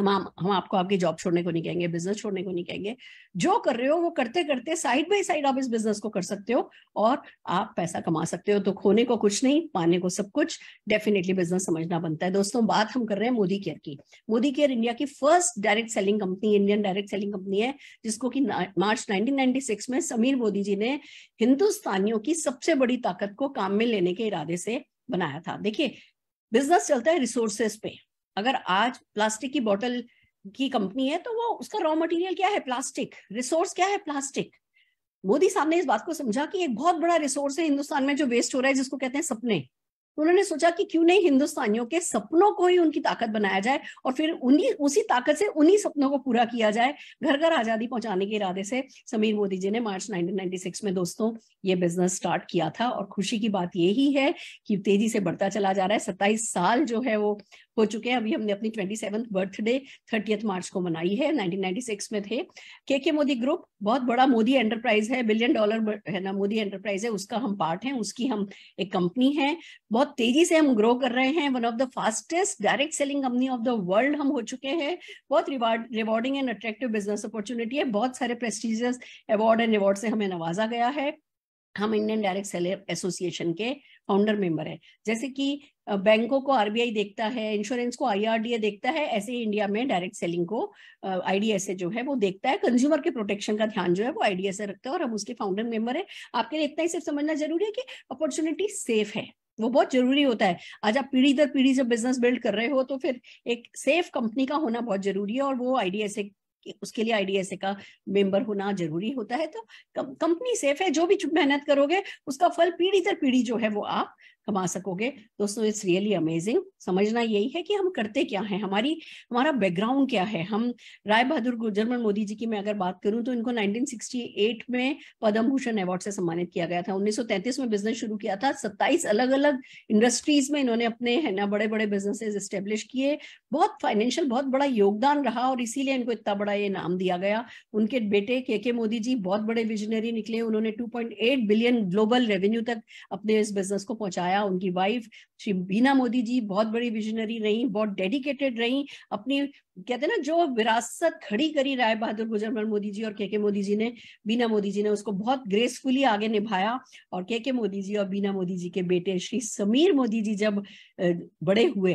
हम हम आपको आपकी जॉब छोड़ने को नहीं कहेंगे बिजनेस छोड़ने को नहीं कहेंगे जो कर रहे हो वो करते करते साइड बाय साइड आप इस बिजनेस को कर सकते हो और आप पैसा कमा सकते हो तो खोने को कुछ नहीं पाने को सब कुछ डेफिनेटली बिजनेस समझना बनता है दोस्तों बात हम कर रहे हैं मोदी केयर की मोदी केयर इंडिया की first direct selling company Indian direct selling company है जिसको कि मार्च नाइनटीन में समीर मोदी जी ने हिंदुस्तानियों की सबसे बड़ी ताकत को काम में लेने के इरादे से बनाया था देखिए बिजनेस चलता है रिसोर्सेस पे अगर आज प्लास्टिक की बॉटल की कंपनी है तो वो उसका रॉ मटेरियल क्या है प्लास्टिक रिसोर्स क्या है प्लास्टिक मोदी साहब ने इस बात को समझा कि एक बहुत बड़ा रिसोर्स है हिंदुस्तान में जो वेस्ट हो रहा है जिसको कहते हैं सपने तो उन्होंने सोचा कि क्यों नहीं हिंदुस्तानियों के सपनों को ही उनकी ताकत बनाया जाए और फिर उन्हीं उसी ताकत से उन्हीं सपनों को पूरा किया जाए घर घर आजादी पहुंचाने के इरादे से समीर मोदी जी ने मार्च 1996 में दोस्तों ये बिजनेस स्टार्ट किया था और खुशी की बात यही है कि तेजी से बढ़ता चला जा रहा है सत्ताईस साल जो है वो हो चुके हैं अभी हमने अपनी twenty seven birthday thirtieth March को मनाई है 1996 में थे के के मोदी ग्रुप बहुत बड़ा मोदी एंटरप्राइज है बिलियन डॉलर है ना मोदी एंटरप्राइज है उसका हम पार्ट हैं उसकी हम एक कंपनी है बहुत तेजी से हम ग्रो कर रहे हैं one of the fastest direct selling company of the world हम हो चुके हैं बहुत reward rewarding and attractive business opportunity है बहुत सारे प्रेस्टिजियस अवार्ड एंड अवार्ड से हमें नवाजा गया है हम इंडियन डायरेक्ट सेलर एसोसिएशन के फाउंडर मेंबर है जैसे कि बैंकों को आरबीआई देखता है इंश्योरेंस को आईआरडीए देखता है ऐसे ही इंडिया में डायरेक्ट सेलिंग को आईडीएसए जो है वो देखता है कंज्यूमर के प्रोटेक्शन का ध्यान जो है वो आईडीएसए रखता है और हम उसके फाउंडर मेंबर है आपके लिए इतना ही सिर्फ समझना जरूरी है कि अपॉर्चुनिटी सेफ है वो बहुत जरूरी होता है आज आप पीढ़ी दर पीढ़ी जब बिजनेस बिल्ड कर रहे हो तो फिर एक सेफ कंपनी का होना बहुत जरूरी है और वो आईडीएसए उसके लिए आईडीएसए का मेंबर होना जरूरी होता है तो कंपनी सेफ है जो भी मेहनत करोगे उसका फल पीढ़ी दर पीढ़ी जो है वो आप कमा सकोगे दोस्तों इट्स रियली अमेजिंग समझना यही है कि हम करते क्या है हमारी हमारा बैकग्राउंड क्या है हम राय बहादुर गुजरमन मोदी जी की मैं अगर बात करूं तो इनको 1968 में पद्म भूषण अवार्ड से सम्मानित किया गया था 1933 में बिजनेस शुरू किया था 27 अलग अलग इंडस्ट्रीज में इन्होंने अपने है ना बड़े बड़े बिजनेसेस स्टेब्लिश किए बहुत फाइनेंशियल बहुत बड़ा योगदान रहा और इसीलिए इनको इतना बड़ा ये नाम दिया गया उनके बेटे के के मोदी जी बहुत बड़े विजनरी निकले उन्होंने टू बिलियन ग्लोबल रेवेन्यू तक अपने इस बिजनेस को पहुंचाया पाया उनकी वाइफ श्री बीना मोदी जी बहुत बड़ी विजनरी रही बहुत डेडिकेटेड रही अपनी कहते ना जो विरासत खड़ी करी राय बहादुर गुजरमल मोदी जी और के के मोदी जी ने बीना मोदी जी ने उसको बहुत ग्रेसफुली आगे निभाया और के के मोदी जी और बीना मोदी जी के बेटे श्री समीर मोदी जी जब बड़े हुए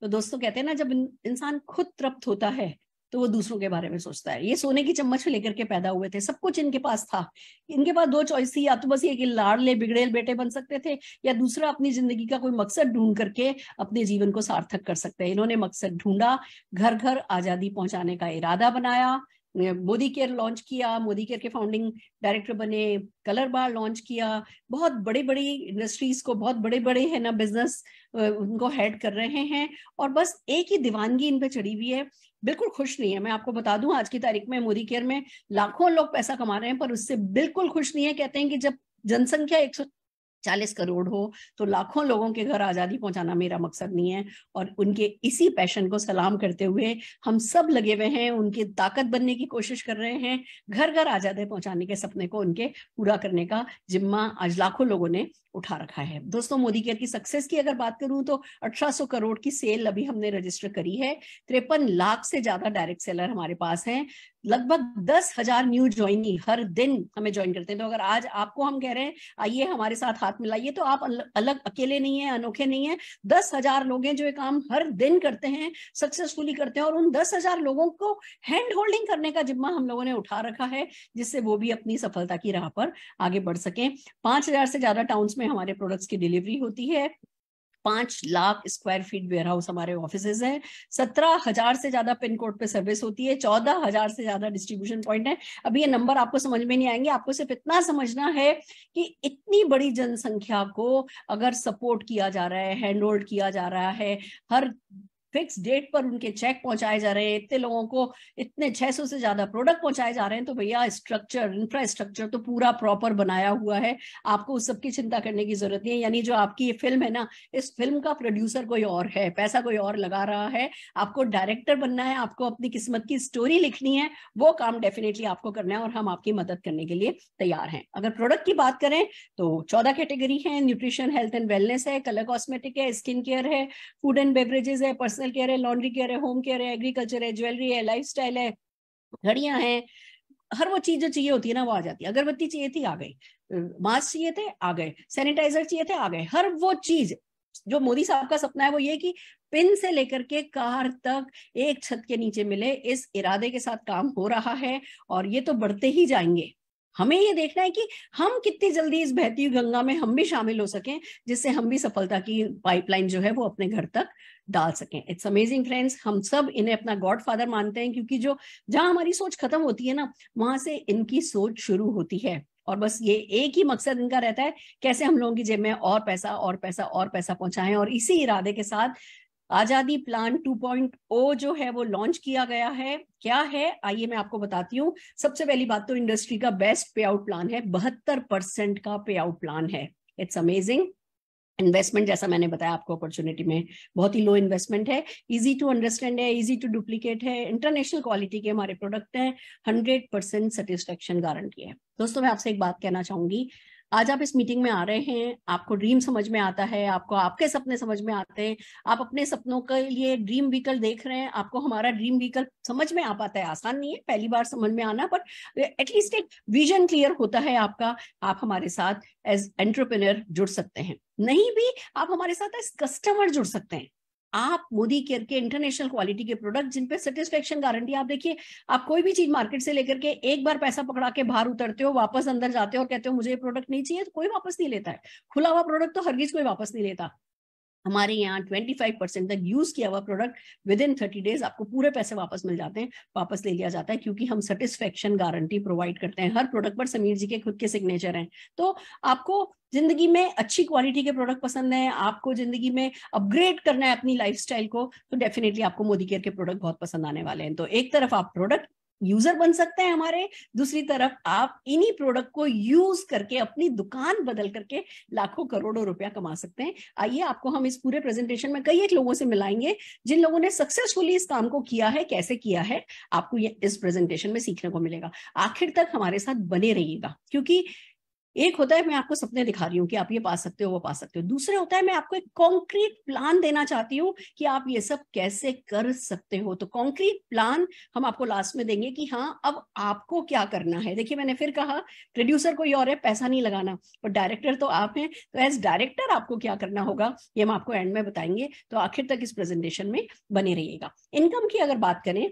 तो दोस्तों कहते हैं ना जब इंसान खुद तृप्त होता है तो वो दूसरों के बारे में सोचता है ये सोने की चम्मच लेकर के पैदा हुए थे सब कुछ इनके पास था इनके पास दो चॉइस थी या तो बस ये कि लाड़ले बिगड़ेल बेटे बन सकते थे या दूसरा अपनी जिंदगी का कोई मकसद ढूंढ करके अपने जीवन को सार्थक कर सकते हैं इन्होंने मकसद ढूंढा घर घर आजादी पहुंचाने का इरादा बनाया मोदी केयर लॉन्च किया मोदी केयर के फाउंडिंग डायरेक्टर बने कलर बार लॉन्च किया बहुत बड़े बड़े इंडस्ट्रीज को बहुत बड़े बड़े है ना बिजनेस उनको हेड कर रहे हैं और बस एक ही दीवानगी इन पे चढ़ी हुई है बिल्कुल खुश नहीं है मैं आपको बता दूं आज की तारीख में मोदी केयर में लाखों लोग पैसा कमा रहे हैं पर उससे बिल्कुल खुश नहीं है कहते हैं कि जब जनसंख्या एक चालीस करोड़ हो तो लाखों लोगों के घर आज़ादी पहुंचाना मेरा मकसद नहीं है और उनके इसी पैशन को सलाम करते हुए हम सब लगे हुए हैं उनकी ताकत बनने की कोशिश कर रहे हैं घर घर आज़ादी पहुंचाने के सपने को उनके पूरा करने का जिम्मा आज लाखों लोगों ने उठा रखा है दोस्तों मोदी केयर की सक्सेस की अगर बात करूं तो अठारह करोड़ की सेल अभी हमने रजिस्टर करी है तिरपन लाख से ज्यादा डायरेक्ट सेलर हमारे पास है लगभग दस हजार न्यू ज्वाइनी हर दिन हमें ज्वाइन करते हैं तो अगर आज आपको हम कह रहे हैं आइए हमारे साथ हाथ मिलाइए तो आप अलग अकेले नहीं है अनोखे नहीं है दस हजार लोग हैं जो ये काम हर दिन करते हैं सक्सेसफुली करते हैं और उन दस हजार लोगों को हैंड होल्डिंग करने का जिम्मा हम लोगों ने उठा रखा है जिससे वो भी अपनी सफलता की राह पर आगे बढ़ सके पांच हजार से ज्यादा टाउन्स में हमारे प्रोडक्ट्स की डिलीवरी होती है पांच lakh square feet warehouse हमारे ऑफिस है सत्रह हजार से ज्यादा पिन कोड पे सर्विस होती है चौदह हजार से ज्यादा डिस्ट्रीब्यूशन पॉइंट है अब ये नंबर आपको समझ में नहीं आएंगे आपको सिर्फ इतना समझना है कि इतनी बड़ी जनसंख्या को अगर सपोर्ट किया जा रहा है हैंड होल्ड किया जा रहा है हर फिक्स डेट पर उनके चेक पहुंचाए जा रहे हैं इतने लोगों को इतने 600 से ज्यादा प्रोडक्ट पहुंचाए जा रहे हैं तो भैया स्ट्रक्चर इंफ्रास्ट्रक्चर तो पूरा प्रॉपर बनाया हुआ है आपको उस सबकी चिंता करने की जरूरत नहीं है यानी जो आपकी ये फिल्म है ना इस फिल्म का प्रोड्यूसर कोई और है पैसा कोई और लगा रहा है आपको डायरेक्टर बनना है आपको अपनी किस्मत की स्टोरी लिखनी है वो काम डेफिनेटली आपको करना है और हम आपकी मदद करने के लिए तैयार हैं अगर प्रोडक्ट की बात करें तो चौदह कैटेगरी है न्यूट्रिशन हेल्थ एंड वेलनेस है कलर कॉस्मेटिक है स्किन केयर है फूड एंड बेवरेजेस है पर्सनल केयर है लॉन्ड्री केयर है होम केयर है एग्रीकल्चर है ज्वेलरी है लाइफ है घड़ियां हैं हर वो चीज जो चाहिए होती है ना वो आ जाती है अगरबत्ती चाहिए थी आ गई मास्क चाहिए थे आ गए सैनिटाइजर चाहिए थे आ गए हर वो चीज जो मोदी साहब का सपना है वो ये कि पिन से लेकर के कार तक एक छत के नीचे मिले इस इरादे के साथ काम हो रहा है और ये तो बढ़ते ही जाएंगे हमें ये देखना है कि हम कितनी जल्दी इस बहती गंगा में हम भी शामिल हो सकें जिससे हम भी सफलता की पाइपलाइन जो है वो अपने घर तक डाल सकें इट्स अमेजिंग फ्रेंड्स हम सब इन्हें अपना गॉड फादर मानते हैं क्योंकि जो जहाँ हमारी सोच खत्म होती है ना वहां से इनकी सोच शुरू होती है और बस ये एक ही मकसद इनका रहता है कैसे हम लोगों की जेब में और पैसा और पैसा और पैसा पहुंचाएं और इसी इरादे के साथ आजादी प्लान 2.0 जो है वो लॉन्च किया गया है क्या है आइए मैं आपको बताती हूँ सबसे पहली बात तो इंडस्ट्री का बेस्ट पे आउट प्लान है बहत्तर परसेंट का पे आउट प्लान है इट्स अमेजिंग इन्वेस्टमेंट जैसा मैंने बताया आपको अपॉर्चुनिटी में बहुत ही लो इन्वेस्टमेंट है इजी टू अंडरस्टैंड है इजी टू डुप्लीकेट है इंटरनेशनल क्वालिटी के हमारे प्रोडक्ट हैं हंड्रेड परसेंट सेटिस्फेक्शन गारंटी है दोस्तों मैं आपसे एक बात कहना चाहूंगी आज आप इस मीटिंग में आ रहे हैं आपको ड्रीम समझ में आता है आपको आपके सपने समझ में आते हैं आप अपने सपनों के लिए ड्रीम व्हीकल देख रहे हैं आपको हमारा ड्रीम व्हीकल समझ में आ पाता है आसान नहीं है पहली बार समझ में आना बट एटलीस्ट एक विजन क्लियर होता है आपका आप हमारे साथ एज एंटरप्रेन्योर जुड़ सकते हैं नहीं भी आप हमारे साथ एस कस्टमर जुड़ सकते हैं आप मोदी केयर के इंटरनेशनल क्वालिटी के प्रोडक्ट जिन पे सेटिस्फेक्शन गारंटी आप देखिए आप कोई भी चीज मार्केट से लेकर के एक बार पैसा पकड़ा के बाहर उतरते हो वापस अंदर जाते हो और कहते हो मुझे ये प्रोडक्ट नहीं चाहिए तो कोई वापस नहीं लेता है खुला हुआ प्रोडक्ट तो हर चीज कोई वापस नहीं लेता हमारे यहाँ 25 परसेंट तक यूज किया हुआ product within thirty days आपको पूरे पैसे वापस मिल जाते हैं वापस ले लिया जाता है क्योंकि हम सेटिस्फेक्शन गारंटी प्रोवाइड करते हैं हर प्रोडक्ट पर समीर जी के खुद के सिग्नेचर हैं तो आपको जिंदगी में अच्छी क्वालिटी के प्रोडक्ट पसंद है आपको जिंदगी में अपग्रेड करना है अपनी लाइफ को तो डेफिनेटली आपको मोदी केयर के प्रोडक्ट बहुत पसंद आने वाले हैं तो एक तरफ आप प्रोडक्ट यूजर बन सकते हैं हमारे दूसरी तरफ आप इन्हीं प्रोडक्ट को यूज करके अपनी दुकान बदल करके लाखों करोड़ों रुपया कमा सकते हैं आइए आपको हम इस पूरे प्रेजेंटेशन में कई एक लोगों से मिलाएंगे जिन लोगों ने सक्सेसफुली इस काम को किया है कैसे किया है आपको ये इस प्रेजेंटेशन में सीखने को मिलेगा आखिर तक हमारे साथ बने रहिएगा क्योंकि एक होता है मैं आपको सपने दिखा रही हूँ कि आप ये पा सकते हो वो पा सकते हो दूसरे होता है मैं आपको एक कॉन्क्रीट प्लान देना चाहती हूँ कि आप ये सब कैसे कर सकते हो तो कॉन्क्रीट प्लान हम आपको लास्ट में देंगे कि हाँ अब आपको क्या करना है देखिए मैंने फिर कहा प्रोड्यूसर कोई और है पैसा नहीं लगाना और डायरेक्टर तो आप हैं तो एज डायरेक्टर आपको क्या करना होगा ये हम आपको एंड में बताएंगे तो आखिर तक इस प्रेजेंटेशन में बने रहिएगा इनकम की अगर बात करें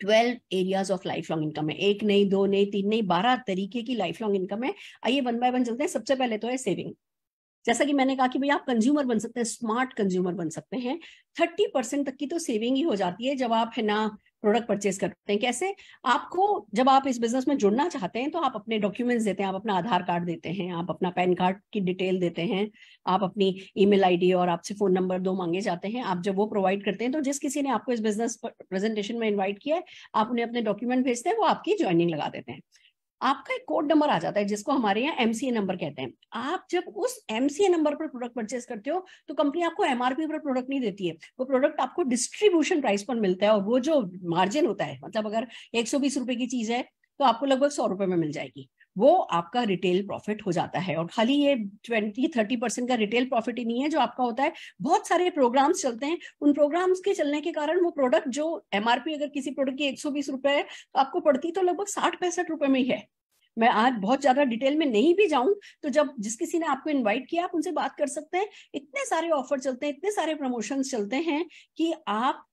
twelve areas of life long income है एक नहीं दो नहीं तीन नहीं बारह तरीके की लाइफ लॉन्ग इनकम है आइए वन बाय वन चलते हैं सबसे पहले तो है सेविंग जैसा कि मैंने कहा कि भैया आप कंज्यूमर बन सकते हैं स्मार्ट कंज्यूमर बन सकते हैं थर्टी परसेंट तक की तो सेविंग ही हो जाती है जब आप है ना प्रोडक्ट परचेज करते हैं कैसे आपको जब आप इस बिजनेस में जुड़ना चाहते हैं तो आप अपने डॉक्यूमेंट्स देते हैं आप अपना आधार कार्ड देते हैं आप अपना पैन कार्ड की डिटेल देते हैं आप अपनी ईमेल आईडी और आपसे फोन नंबर दो मांगे जाते हैं आप जब वो प्रोवाइड करते हैं तो जिस किसी ने आपको इस बिजनेस प्रेजेंटेशन में इन्वाइट किया है आप उन्हें अपने डॉक्यूमेंट भेजते हैं वो आपकी ज्वाइनिंग लगा देते हैं आपका एक कोड नंबर आ जाता है जिसको हमारे यहाँ एमसीए नंबर कहते हैं आप जब उस एमसीए नंबर पर प्रोडक्ट परचेस करते हो तो कंपनी आपको एमआरपी पर प्रोडक्ट नहीं देती है वो प्रोडक्ट आपको डिस्ट्रीब्यूशन प्राइस पर मिलता है और वो जो मार्जिन होता है मतलब अगर एक सौ बीस रुपए की चीज है तो आपको लगभग सौ रुपए में मिल जाएगी वो आपका रिटेल प्रॉफिट हो जाता है और खाली ये ट्वेंटी थर्टी परसेंट का रिटेल प्रॉफिट ही नहीं है जो आपका होता है बहुत सारे प्रोग्राम्स चलते हैं उन प्रोग्राम्स के चलने के कारण वो प्रोडक्ट जो एमआरपी अगर किसी प्रोडक्ट की एक सौ बीस रुपए है तो आपको पड़ती तो लगभग साठ पैंसठ रुपए में ही है मैं आज बहुत ज्यादा डिटेल में नहीं भी जाऊं तो जब जिस किसी ने आपको इनवाइट किया आप उनसे बात कर सकते हैं इतने सारे ऑफर चलते हैं इतने सारे प्रमोशन चलते हैं कि आप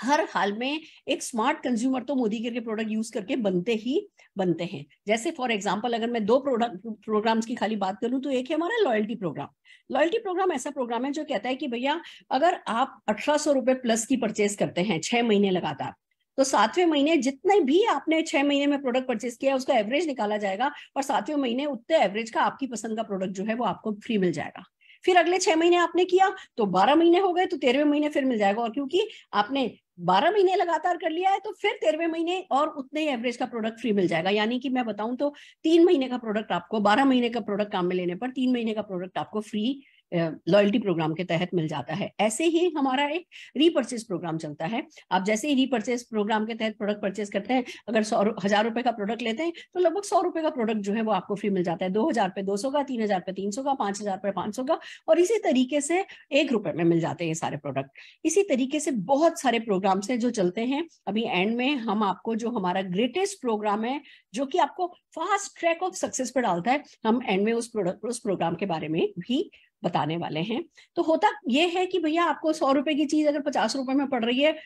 हर हाल में एक स्मार्ट कंज्यूमर तो मोदी के प्रोडक्ट यूज करके बनते ही बनते हैं जैसे फॉर एग्जांपल अगर मैं दो प्रोडक्ट प्रोग्राम्स की खाली बात करूं तो एक है हमारा लॉयल्टी प्रोग्राम लॉयल्टी प्रोग्राम ऐसा प्रोग्राम है जो कहता है कि भैया अगर आप अठारह सौ रुपए प्लस की परचेज करते हैं छह महीने लगातार तो सातवें महीने जितने भी आपने छह महीने में प्रोडक्ट परचेज किया उसका एवरेज निकाला जाएगा और सातवें महीने उतने एवरेज का आपकी पसंद का प्रोडक्ट जो है वो आपको फ्री मिल जाएगा फिर अगले छह महीने आपने किया तो बारह महीने हो गए तो तेरहवें महीने फिर मिल जाएगा और क्योंकि आपने बारह महीने लगातार कर लिया है तो फिर तेरहवें महीने और उतने ही एवरेज का प्रोडक्ट फ्री मिल जाएगा यानी कि मैं बताऊं तो तीन महीने का प्रोडक्ट आपको बारह महीने का प्रोडक्ट काम में लेने पर तीन महीने का प्रोडक्ट आपको फ्री लॉयल्टी प्रोग्राम के तहत मिल जाता है ऐसे ही हमारा एक रीपर्चेज प्रोग्राम चलता है आप जैसे ही रीपर्चेज प्रोग्राम के तहत प्रोडक्ट परचेज करते हैं अगर सौ हजार रुपए का प्रोडक्ट लेते हैं तो लगभग सौ रुपए का प्रोडक्ट जो है वो आपको फ्री मिल जाता है दो हजार पे दो सौ का तीन हजार पे तीन सौ का पांच हजार पे पांच सौ का और इसी तरीके से एक रुपए में मिल जाते हैं सारे प्रोडक्ट इसी तरीके से बहुत सारे प्रोग्राम्स है जो चलते हैं अभी एंड में हम आपको जो हमारा ग्रेटेस्ट प्रोग्राम है जो कि आपको फास्ट ट्रैक ऑफ सक्सेस पर डालता है हम एंड में उस प्रोडक्ट उस प्रोग्राम के बारे में भी बताने वाले हैं तो होता ये है कि भैया आपको सौ रुपए की चीज अगर पचास रुपए में पड़ रही है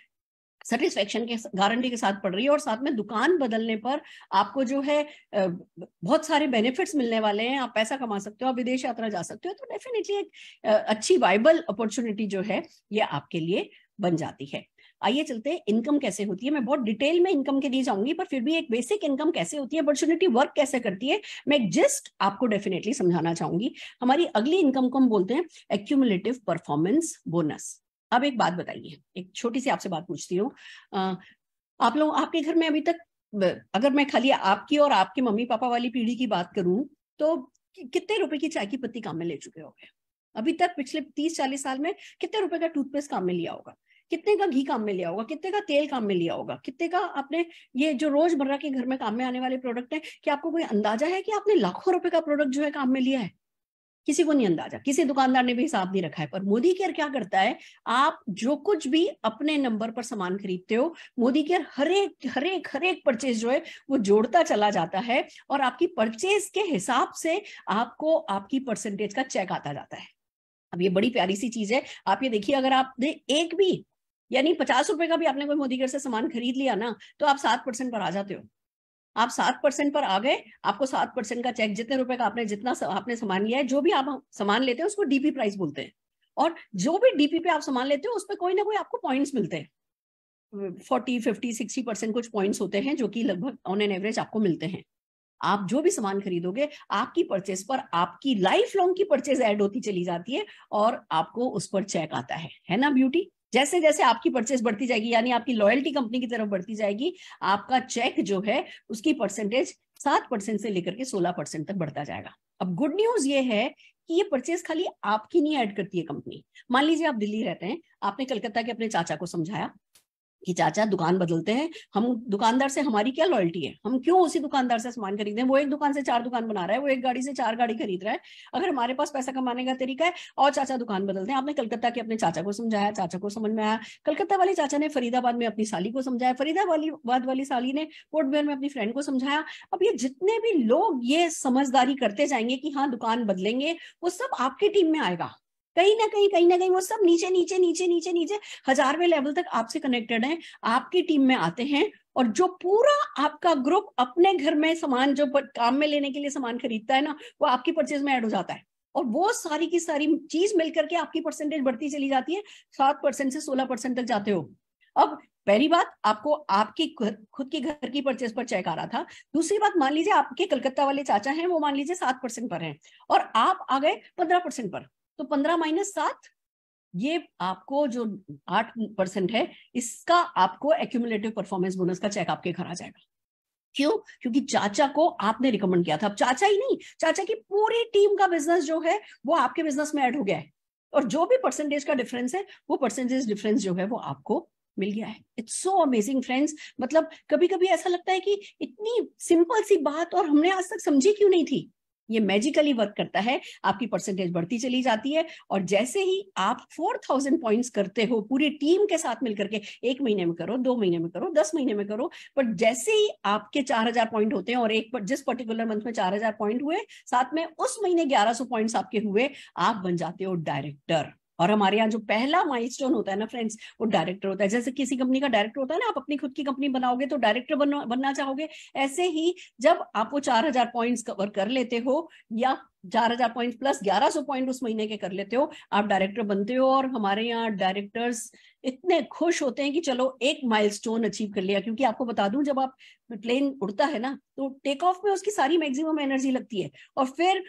सेटिस्फेक्शन के गारंटी के साथ पड़ रही है और साथ में दुकान बदलने पर आपको जो है बहुत सारे बेनिफिट्स मिलने वाले हैं आप पैसा कमा सकते हो आप विदेश यात्रा जा सकते हो तो डेफिनेटली एक अच्छी वाइबल अपॉर्चुनिटी जो है ये आपके लिए बन जाती है आइए चलते हैं इनकम कैसे होती है मैं बहुत डिटेल में इनकम के लिए जाऊंगी पर फिर भी एक बेसिक इनकम कैसे होती है अपॉर्चुनिटी वर्क कैसे करती है मैं जस्ट आपको डेफिनेटली समझाना चाहूंगी हमारी अगली इनकम को हम बोलते हैं एक्यूमुलेटिव परफॉर्मेंस बोनस अब एक बात बताइए एक छोटी सी आपसे बात पूछती हूँ आप लोग आपके घर में अभी तक अगर मैं खाली आपकी और आपके मम्मी पापा वाली पीढ़ी की बात करूं तो कितने रुपए की चाय की पत्ती काम में ले चुके होंगे अभी तक पिछले तीस चालीस साल में कितने रुपए का टूथपेस्ट काम में लिया होगा कितने का घी काम में लिया होगा कितने का तेल काम में लिया होगा कितने का आपने ये जो रोजमर्रा के घर में काम में आने वाले प्रोडक्ट है क्या आपको कोई अंदाजा है कि आपने लाखों रुपए का प्रोडक्ट जो है काम में लिया है किसी को नहीं अंदाजा किसी दुकानदार ने भी हिसाब नहीं रखा है पर मोदी केयर क्या करता है आप जो कुछ भी अपने नंबर पर सामान खरीदते हो मोदी केयर हर एक हर एक हर एक परचेज जो है वो जोड़ता चला जाता है और आपकी परचेज के हिसाब से आपको आपकी परसेंटेज का चेक आता जाता है अब ये बड़ी प्यारी सी चीज है आप ये देखिए अगर आपने एक भी यानी पचास रुपए का भी आपने कोई मोदीगढ़ से सामान खरीद लिया ना तो आप सात परसेंट पर आ जाते हो आप सात परसेंट पर आ गए आपको सात परसेंट का चेक जितने रुपए का आपने जितना आपने सामान लिया है जो भी आप सामान लेते हैं उसको डीपी प्राइस बोलते हैं और जो भी डीपी पे आप सामान लेते हो उस पर कोई ना कोई आपको पॉइंट्स मिलते हैं फोर्टी फिफ्टी सिक्सटी परसेंट कुछ पॉइंट्स होते हैं जो कि लगभग ऑन एन एवरेज आपको मिलते हैं आप जो भी सामान खरीदोगे आपकी परचेज पर आपकी लाइफ लॉन्ग की परचेज ऐड होती चली जाती है और आपको उस पर चेक आता है है ना ब्यूटी जैसे जैसे आपकी परचेस बढ़ती जाएगी यानी आपकी लॉयल्टी कंपनी की तरफ बढ़ती जाएगी आपका चेक जो है उसकी परसेंटेज सात परसेंट से लेकर के सोलह परसेंट तक बढ़ता जाएगा अब गुड न्यूज ये है कि ये परचेज खाली आपकी नहीं ऐड करती है कंपनी मान लीजिए आप दिल्ली रहते हैं आपने कलकत्ता के अपने चाचा को समझाया कि चाचा दुकान बदलते हैं हम दुकानदार से हमारी क्या लॉयल्टी है हम क्यों उसी दुकानदार से सामान खरीदते हैं वो एक दुकान से चार दुकान बना रहा है वो एक गाड़ी से चार गाड़ी खरीद रहा है अगर हमारे पास पैसा कमाने का तरीका है और चाचा दुकान बदलते हैं आपने कलकत्ता के अपने चाचा को समझाया चाचा को समझ में आया कलकत्ता वाले चाचा ने फरीदाबाद में अपनी साली को समझाया फरीदाबाद वाली साली ने पोर्टबेयर में अपनी फ्रेंड को समझाया अब ये जितने भी लोग ये समझदारी करते जाएंगे कि हाँ दुकान बदलेंगे वो सब आपकी टीम में आएगा कहीं ना कहीं कहीं ना कहीं वो सब नीचे नीचे नीचे नीचे नीचे हजारवें लेवल तक आपसे कनेक्टेड है आपकी टीम में आते हैं और जो पूरा आपका ग्रुप अपने घर में सामान जो काम में लेने के लिए सामान खरीदता है ना वो आपकी परचेज में ऐड हो जाता है और वो सारी की सारी चीज मिलकर के आपकी परसेंटेज बढ़ती चली जाती है सात परसेंट से सोलह परसेंट तक जाते हो अब पहली बात आपको आपकी खुद के घर की परचेज पर चेक आ रहा था दूसरी बात मान लीजिए आपके कलकत्ता वाले चाचा हैं वो मान लीजिए सात परसेंट पर हैं और आप आ गए पंद्रह परसेंट पर तो पंद्रह माइनस सात ये आपको जो आठ परसेंट है इसका आपको एक्यूमुलेटिव परफॉर्मेंस बोनस का चेक आपके घर आ जाएगा क्यों क्योंकि चाचा को आपने रिकमेंड किया था अब चाचा ही नहीं चाचा की पूरी टीम का बिजनेस जो है वो आपके बिजनेस में ऐड हो गया है और जो भी परसेंटेज का डिफरेंस है वो परसेंटेज डिफरेंस जो है वो आपको मिल गया है इट्स सो अमेजिंग फ्रेंड्स मतलब कभी कभी ऐसा लगता है कि इतनी सिंपल सी बात और हमने आज तक समझी क्यों नहीं थी ये मैजिकली वर्क करता है आपकी परसेंटेज बढ़ती चली जाती है और जैसे ही आप फोर थाउजेंड पॉइंट्स करते हो पूरी टीम के साथ मिलकर के एक महीने में करो दो महीने में करो दस महीने में करो बट जैसे ही आपके चार हजार पॉइंट होते हैं और एक पर, जिस पर्टिकुलर मंथ में चार हजार पॉइंट हुए साथ में उस महीने ग्यारह सौ पॉइंट्स आपके हुए आप बन जाते हो डायरेक्टर और हमारे यहाँ जो पहला माइलस्टोन होता है ना फ्रेंड्स वो डायरेक्टर होता है जैसे किसी कंपनी का डायरेक्टर होता है ना आप अपनी खुद की कंपनी बनाओगे तो डायरेक्टर बनना, चाहोगे ऐसे ही जब आप वो चार हजार पॉइंट कवर कर लेते हो या चार हजार पॉइंट प्लस ग्यारह सौ पॉइंट उस महीने के कर लेते हो आप डायरेक्टर बनते हो और हमारे यहाँ डायरेक्टर्स इतने खुश होते हैं कि चलो एक माइल अचीव कर लिया क्योंकि आपको बता दूं जब आप प्लेन उड़ता है ना तो टेक ऑफ में उसकी सारी मैक्सिमम एनर्जी लगती है और फिर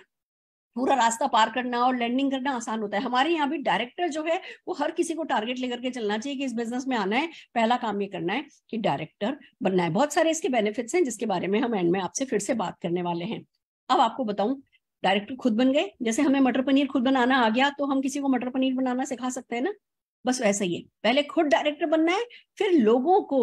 पूरा रास्ता पार करना और लैंडिंग करना आसान होता है हमारे यहाँ भी डायरेक्टर जो है वो हर किसी को टारगेट लेकर के चलना चाहिए कि इस बिजनेस में आना है पहला काम ये करना है कि डायरेक्टर बनना है बहुत सारे इसके बेनिफिट्स हैं जिसके बारे में हम एंड में आपसे फिर से बात करने वाले हैं अब आपको बताऊं डायरेक्टर खुद बन गए जैसे हमें मटर पनीर खुद बनाना आ गया तो हम किसी को मटर पनीर बनाना सिखा सकते हैं ना बस वैसा ही है पहले खुद डायरेक्टर बनना है फिर लोगों को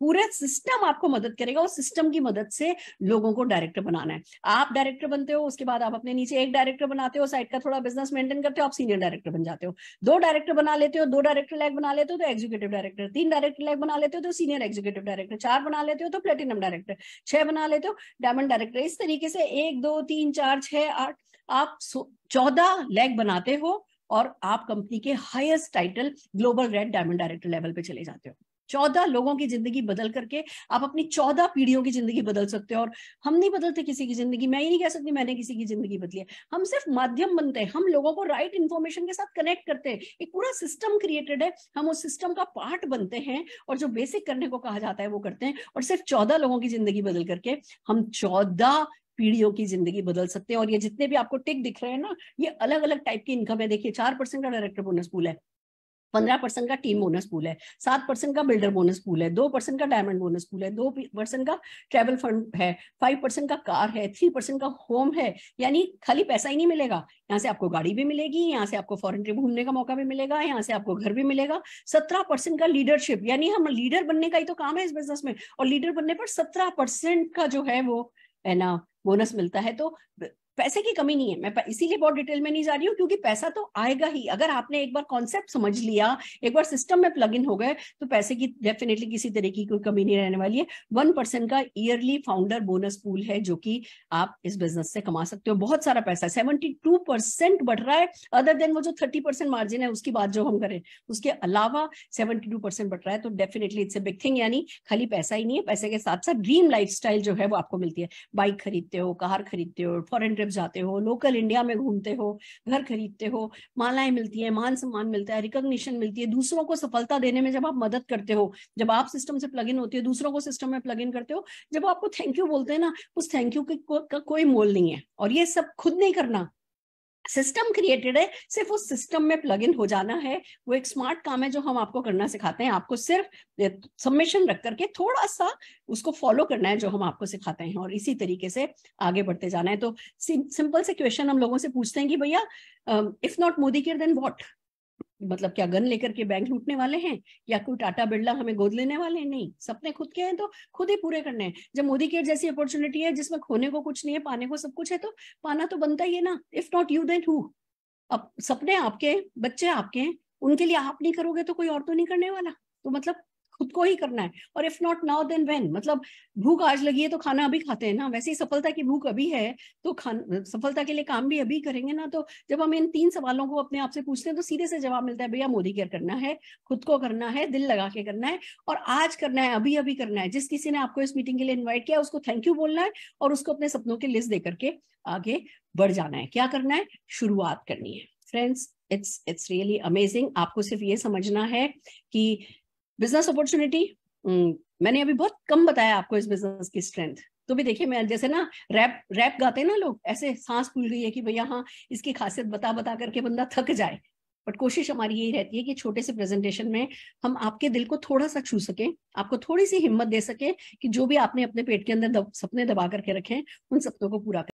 पूरा सिस्टम आपको मदद करेगा उस सिस्टम की मदद से लोगों को डायरेक्टर बनाना है आप डायरेक्टर बनते हो उसके बाद आप अपने नीचे एक डायरेक्टर बनाते हो साइड का थोड़ा बिजनेस मेंटेन करते हो आप सीनियर डायरेक्टर बन जाते हो दो डायरेक्टर बना लेते हो दो डायरेक्टर लैग बना लेते हो तो एग्जीक्यूटिव डायरेक्टर तीन डायरेक्टर लैग बना लेते हो तो सीनियर एग्जीक्यूटिव डायरेक्टर चार बना लेते हो तो प्लेटिनम डायरेक्टर छह बना लेते हो डायमंड डायरेक्टर इस तरीके से एक दो तीन चार छह आठ आप चौदह लैग बनाते हो और आप कंपनी के highest title global red diamond director level पे चले जाते हो चौदह लोगों की जिंदगी बदल करके आप अपनी चौदह पीढ़ियों की जिंदगी बदल सकते हो और हम नहीं बदलते किसी की जिंदगी मैं ये नहीं कह सकती मैंने किसी की जिंदगी बदली है हम सिर्फ माध्यम बनते हैं हम लोगों को राइट इन्फॉर्मेशन के साथ कनेक्ट करते हैं एक पूरा सिस्टम क्रिएटेड है हम उस सिस्टम का पार्ट बनते हैं और जो बेसिक करने को कहा जाता है वो करते हैं और सिर्फ चौदह लोगों की जिंदगी बदल करके हम चौदह पीढ़ियों की जिंदगी बदल सकते हैं और ये जितने भी आपको टिक दिख रहे हैं ना ये अलग अलग टाइप की इनकम है देखिए चार परसेंट का डायरेक्टर बोनस पूल है पंद्रह परसेंट का टीम बोनस पूल है सात परसेंट का बिल्डर बोनस पूल है दो परसेंट का डायमंड बोनस पूल है दो परसेंट का ट्रेवल फंड है फाइव परसेंट का कार है थ्री परसेंट का होम है यानी खाली पैसा ही नहीं मिलेगा यहाँ से आपको गाड़ी भी मिलेगी यहाँ से आपको फॉरन ट्रिप घूमने का मौका भी मिलेगा यहाँ से आपको घर भी मिलेगा सत्रह परसेंट का लीडरशिप यानी हम लीडर बनने का ही तो काम है इस बिजनेस में और लीडर बनने पर सत्रह परसेंट का जो है वो है ना बोनस मिलता है तो पैसे की कमी नहीं है मैं इसीलिए बहुत डिटेल में नहीं जा रही हूँ क्योंकि पैसा तो आएगा ही अगर आपने एक बार कॉन्सेप्ट समझ लिया एक बार सिस्टम में प्लग इन हो गए तो पैसे की डेफिनेटली किसी तरह की कोई कमी नहीं रहने वाली है वन परसेंट का ईयरली फाउंडर बोनस पूल है जो कि आप इस बिजनेस से कमा सकते हो बहुत सारा पैसा सेवेंटी टू परसेंट बढ़ रहा है अदर देन वो जो थर्टी परसेंट मार्जिन है उसकी बात जो हम करें उसके अलावा सेवेंटी टू परसेंट बढ़ रहा है तो definitely it's a big thing यानी खाली पैसा ही नहीं है पैसे के साथ साथ ड्रीम लाइफ जो है वो आपको मिलती है बाइक खरीदते हो कार खरीदते हो फॉरन यूरोप जाते हो लोकल इंडिया में घूमते हो घर खरीदते हो मालाएं मिलती है मान सम्मान मिलता है रिकॉग्निशन मिलती है दूसरों को सफलता देने में जब आप मदद करते हो जब आप सिस्टम से प्लग इन होती है दूसरों को सिस्टम में प्लग इन करते हो जब आपको थैंक यू बोलते हैं ना उस थैंक यू का कोई मोल नहीं है और ये सब खुद नहीं करना सिस्टम क्रिएटेड है सिर्फ उस सिस्टम में प्लग इन हो जाना है वो एक स्मार्ट काम है जो हम आपको करना सिखाते हैं आपको सिर्फ सबमिशन रख करके थोड़ा सा उसको फॉलो करना है जो हम आपको सिखाते हैं और इसी तरीके से आगे बढ़ते जाना है तो सिंपल से क्वेश्चन हम लोगों से पूछते हैं कि भैया if not Modi care then what मतलब क्या गन लेकर के बैंक लूटने वाले हैं या कोई टाटा बिरला हमें गोद लेने वाले हैं नहीं सपने खुद के हैं तो खुद ही पूरे करने हैं जब मोदी केयर जैसी अपॉर्चुनिटी है जिसमें खोने को कुछ नहीं है पाने को सब कुछ है तो पाना तो बनता ही है ना if not you then who अब सपने आपके बच्चे आपके हैं उनके लिए आप नहीं करोगे तो कोई और तो नहीं करने वाला तो मतलब खुद को ही करना है और if not now then when मतलब भूख आज लगी है तो खाना अभी खाते हैं ना वैसे ही सफलता की भूख अभी है तो खान सफलता के लिए काम भी अभी करेंगे ना तो जब हम इन तीन सवालों को अपने आप से पूछते हैं तो सीधे से जवाब मिलता है भैया मोदी केयर करना है खुद को करना है दिल लगा के करना है और आज करना है अभी अभी करना है जिस किसी ने आपको इस मीटिंग के लिए इन्वाइट किया उसको थैंक यू बोलना है और उसको अपने सपनों की लिस्ट दे करके आगे बढ़ जाना है क्या करना है शुरुआत करनी है friends it's it's really amazing आपको सिर्फ ये समझना है कि बिजनेस अपॉर्चुनिटी मैंने अभी बहुत कम बताया आपको इस बिजनेस की स्ट्रेंथ तो भी देखिए मैं जैसे ना रैप रैप गाते हैं ना लोग ऐसे सांस फूल गई है कि भैया हाँ इसकी खासियत बता बता करके बंदा थक जाए बट कोशिश हमारी यही रहती है कि छोटे से प्रेजेंटेशन में हम आपके दिल को थोड़ा सा छू सके आपको थोड़ी सी हिम्मत दे सकें कि जो भी आपने अपने पेट के अंदर दब, सपने दबा करके रखें उन सपनों को पूरा